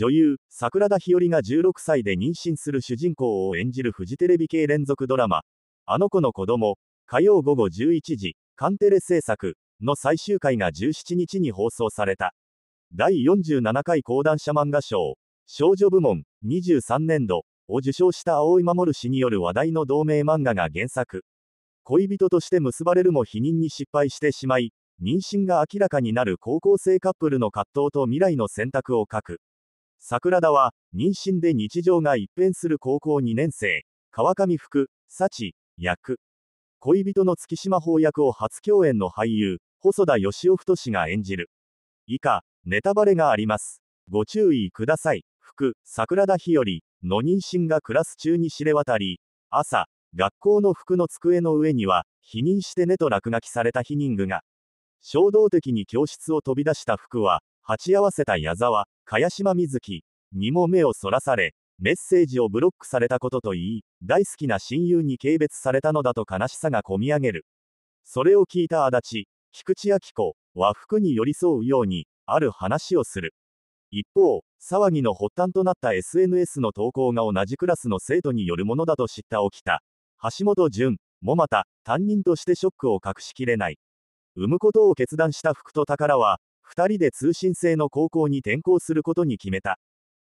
女優、桜田日和が16歳で妊娠する主人公を演じるフジテレビ系連続ドラマ、あの子の子供、火曜午後11時、カンテレ制作の最終回が17日に放送された。第47回講談社漫画賞、少女部門、23年度を受賞した青井守氏による話題の同名漫画が原作。恋人として結ばれるも否認に失敗してしまい、妊娠が明らかになる高校生カップルの葛藤と未来の選択を書く。桜田は、妊娠で日常が一変する高校2年生、川上福、幸、役。恋人の月島法役を初共演の俳優、細田義夫太氏が演じる。以下、ネタバレがあります。ご注意ください。福、桜田日和の妊娠がクラス中に知れ渡り、朝、学校の服の机の上には、否認してねと落書きされた否認具が。衝動的に教室を飛び出した服は、鉢合わせた矢沢、茅島瑞ずにも目をそらされ、メッセージをブロックされたことと言い、大好きな親友に軽蔑されたのだと悲しさがこみ上げる。それを聞いた足立、菊池晃子は服に寄り添うように、ある話をする。一方、騒ぎの発端となった SNS の投稿が同じクラスの生徒によるものだと知った起きた。橋本淳もまた、担任としてショックを隠しきれない。産むことを決断した服と宝は、2人で通信制の高校に転校することに決めた。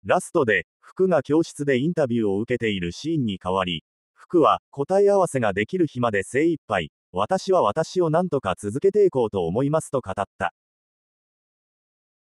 ラストで、福が教室でインタビューを受けているシーンに変わり、福は答え合わせができる日まで精一杯、私は私を何とか続けていこうと思いますと語った。